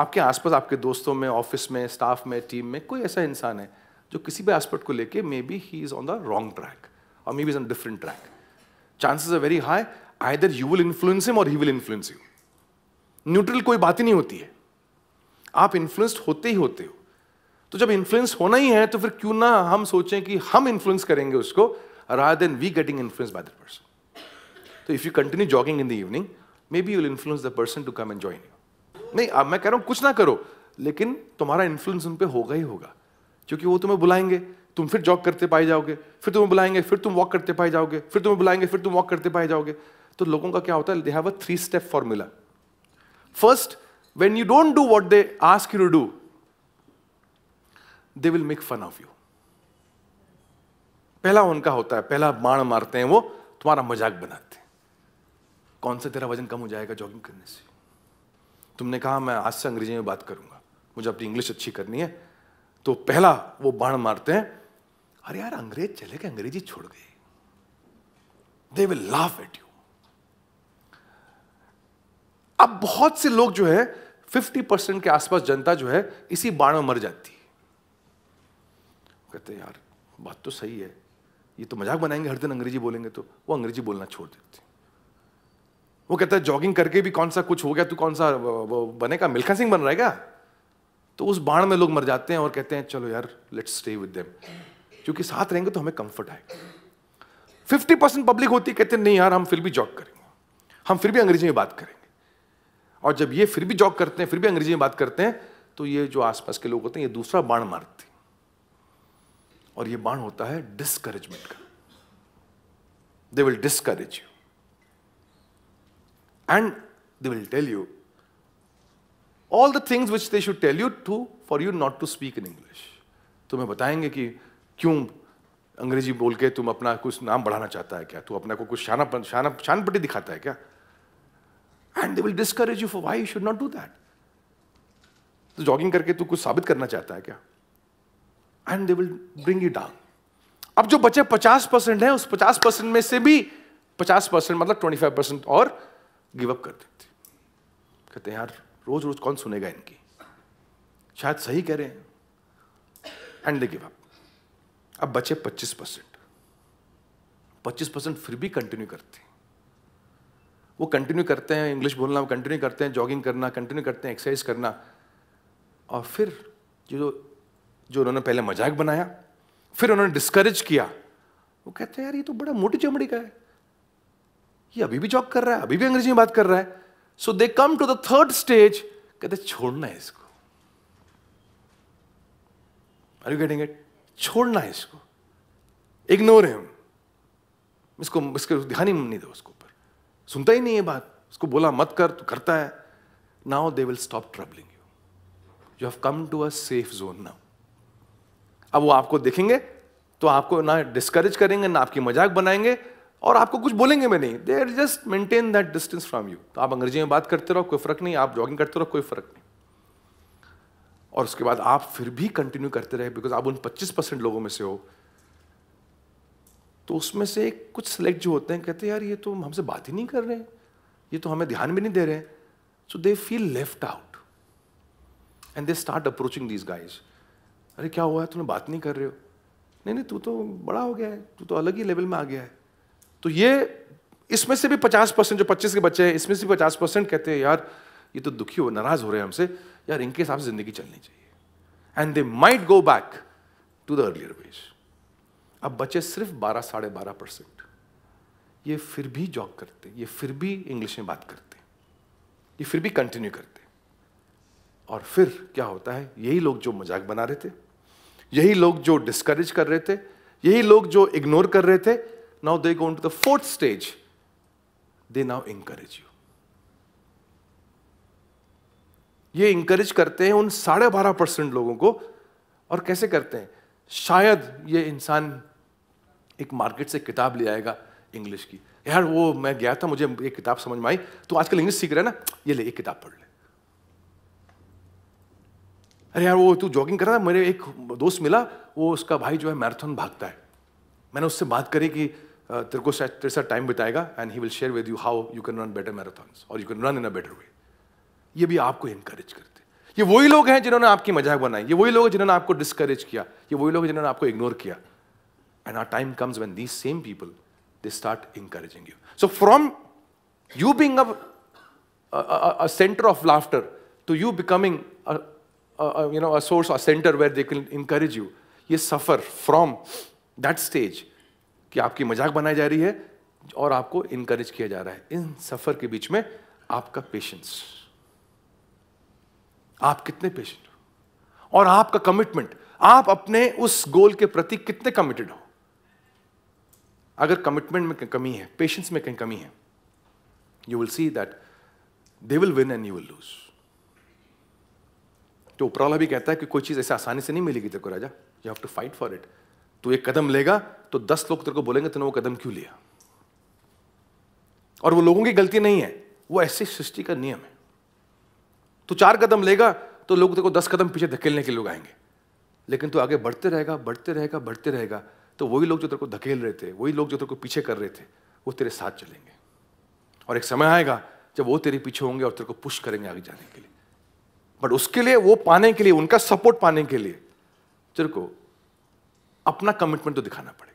आपके आसपास आपके दोस्तों में ऑफिस में स्टाफ में टीम में कोई ऐसा इंसान है जो किसी भी एस्पेक्ट को लेके may be he is on the wrong track और may be is on different track chances are very high either you will influence him और he will influence you neutral कोई बात ही नहीं होती है आप इन्फ्लुएंस्ड होते ही होते हो तो जब इन्फ्लुएंस होना ही है तो फिर क्यों ना हम सोचें कि हम इन्फ्लुएंस करेंगे उसको rather than we getting influence by that person तो if you continue jogging in the evening may be you will influence the person to come and join you नहीं अब मैं कह रहा हूं कुछ ना करो लेकिन तुम्हारा इन्फ्लुएंस उन पर होगा ही होगा क्योंकि वो तुम्हें बुलाएंगे तुम फिर जॉग करते पाए जाओगे फिर तुम्हें बुलाएंगे फिर तुम वॉक करते पाए जाओगे फिर तुम्हें बुलाएंगे फिर तुम वॉक करते पाए जाओगे तो लोगों का क्या होता है they have a three step formula first when you don't do what they ask you do they will make fun of you पहला उनका होता है पहला बाण मारते हैं वो तुम्हारा मजाक बनाते हैं कौन सा तेरा वजन कम हो जाएगा जॉगिंग करने से तुमने कहा मैं आज से अंग्रेजी में बात करूंगा मुझे अपनी इंग्लिश अच्छी करनी है तो पहला वो बाण मारते हैं अरे यार अंग्रेज चले गए अंग्रेजी छोड़ गए they will laugh at you अब बहुत से लोग जो है 50 परसेंट के आसपास जनता जो है इसी बाण में मर जाती है कहते यार बात तो सही है ये तो मजाक बनाएंगे हर दिन अंग्रेजी बोलेंगे तो वो अंग्रेजी बोलना छोड़ देते वो कहता है जॉगिंग करके भी कौन सा कुछ हो गया तू कौन सा बनेगा मिल्खा सिंह बन रहेगा तो उस बाण में लोग मर जाते हैं और कहते हैं चलो यार लेट्स स्टे विद देम क्योंकि साथ रहेंगे तो हमें कंफर्ट आएगा फिफ्टी परसेंट पब्लिक होती है कहते हैं नहीं यार हम फिर भी जॉग करेंगे हम फिर भी अंग्रेजी में बात करेंगे और जब ये फिर भी जॉग करते हैं फिर भी अंग्रेजी में बात करते हैं तो ये जो आसपास के लोग होते हैं ये दूसरा बाण मारते हैं और ये बाण होता है डिस्करेजमेंट का they will discourage you And they will tell you all the things which they should tell you to for you not to speak in English. तुम्हें बताएंगे कि क्यों अंग्रेजी बोल के तुम अपना कुछ नाम बढ़ाना चाहता है क्या तू अपने को कुछ शाना शाना शानपटी दिखाता है क्या and they will discourage you for why you should not do that तो जॉगिंग करके तू कुछ साबित करना चाहता है क्या and they will bring you down अब जो बचे 50 परसेंट है उस 50 परसेंट में से भी 50 परसेंट मतलब 25 परसेंट और गिव अप कर देते कहते हैं यार रोज रोज कौन सुनेगा इनकी शायद सही कह रहे हैं एंड दे गिव अप अब बचे 25 परसेंट पच्चीस परसेंट फिर भी कंटिन्यू करते हैं वो कंटिन्यू करते हैं इंग्लिश बोलना वो कंटिन्यू करते हैं जॉगिंग करना कंटिन्यू करते हैं एक्सरसाइज करना और फिर जो जो उन्होंने पहले मजाक बनाया फिर उन्होंने डिस्करेज किया वो कहते हैं यार ये तो बड़ा मोटी चमड़ी का है ये अभी भी जॉब कर रहा है अभी भी अंग्रेजी में बात कर रहा है so they come to the third stage कहते छोड़ना है इसको आर यू गेटिंग इट छोड़ना है इसको इग्नोर हिम इसको इसके ध्यान ही नहीं दो उसको ऊपर सुनता ही नहीं है बात उसको बोला मत कर तो करता है now they will stop travelling you you have come to a safe zone now अब वो आपको देखेंगे तो आपको ना डिस्करेज करेंगे ना आपकी मजाक बनाएंगे और आपको कुछ बोलेंगे मैं नहीं they are just maintain that distance from you तो आप अंग्रेजी में बात करते रहो कोई फर्क नहीं आप जॉगिंग करते रहो कोई फर्क नहीं और उसके बाद आप फिर भी कंटिन्यू करते रहे बिकॉज आप उन 25 परसेंट लोगों में से हो तो उसमें से कुछ सेलेक्ट जो होते हैं कहते हैं यार ये तो हमसे बात ही नहीं कर रहे हैं ये तो हमें ध्यान भी नहीं दे रहे हैं so they feel left out and they start approaching these guys अरे क्या हुआ है तुमने बात नहीं कर रहे हो नहीं नहीं तू तो बड़ा हो गया है तू तो अलग ही लेवल में आ गया है तो ये इसमें से भी 50 परसेंट जो 25 के बच्चे हैं इसमें से भी 50 परसेंट कहते हैं यार ये तो दुखी हो नाराज हो रहे हैं हमसे यार इनके हिसाब से जिंदगी चलनी चाहिए and they might go back to the earlier ways अब बचे सिर्फ बारह साढ़े बारह परसेंट ये फिर भी जॉब करते ये फिर भी इंग्लिश में बात करते ये फिर भी कंटिन्यू करते और फिर क्या होता है यही लोग जो मजाक बना रहे थे यही लोग जो डिस्करेज कर रहे थे यही लोग जो इग्नोर कर रहे थे Now they go into the fourth stage. They now encourage you. ये इंकरेज करते हैं उन साढ़े बारह परसेंट लोगों को और कैसे करते हैं शायद ये इंसान एक मार्केट से किताब ले आएगा इंग्लिश की यार वो मैं गया था मुझे एक किताब समझ में आई तो आजकल इंग्लिश सीख रहा है ना ये ले एक किताब पढ़ ले अरे यार वो तू जॉगिंग कर रहा था मेरे एक दोस्त मिला वो उसका भाई जो है मैराथन भागता है मैंने उससे बात करी कि Uh, को तेरे साथ टाइम बिताएगा and he will share with you how you can run better marathons और you can run in a better way ये भी आपको इनकरेज करते ये वही लोग हैं जिन्होंने आपकी मजाक बनाई ये वही लोग हैं जिन्होंने आपको डिस्करेज किया ये वही लोग हैं जिन्होंने आपको इग्नोर किया and our time comes when these same people they start encouraging you so from you being a centre of laughter to you becoming you know a source a centre where they can encourage you ये सफर from that stage कि आपकी मजाक बनाई जा रही है और आपको इनकरेज किया जा रहा है इन सफर के बीच में आपका पेशेंस आप कितने पेशेंट हो और आपका कमिटमेंट आप अपने उस गोल के प्रति कितने कमिटेड हो अगर कमिटमेंट में कमी है पेशेंस में कहीं कमी है you will see that they will win and you will lose तो उपराला भी कहता है कि कोई चीज ऐसे आसानी से नहीं मिलेगी देखो राजा you have to fight for it तो एक कदम लेगा तो दस लोग तेरे को बोलेंगे तूने वो कदम क्यों लिया और वो लोगों की गलती नहीं है वो ऐसी सृष्टि का नियम है तू चार कदम लेगा तो लोग तेरे को दस कदम पीछे धकेलने के लोग आएंगे लेकिन तू आगे बढ़ते रहेगा बढ़ते रहेगा बढ़ते रहेगा तो वही लोग जो तेरे को धकेल रहे थे वही लोग जो तेरे को पीछे कर रहे थे वो तेरे साथ चलेंगे और एक समय आएगा जब वो तेरे पीछे होंगे और तेरे को पुश करेंगे आगे जाने के लिए बट उसके लिए वो पाने के लिए उनका सपोर्ट पाने के लिए तेरे को अपना कमिटमेंट तो दिखाना पड़ेगा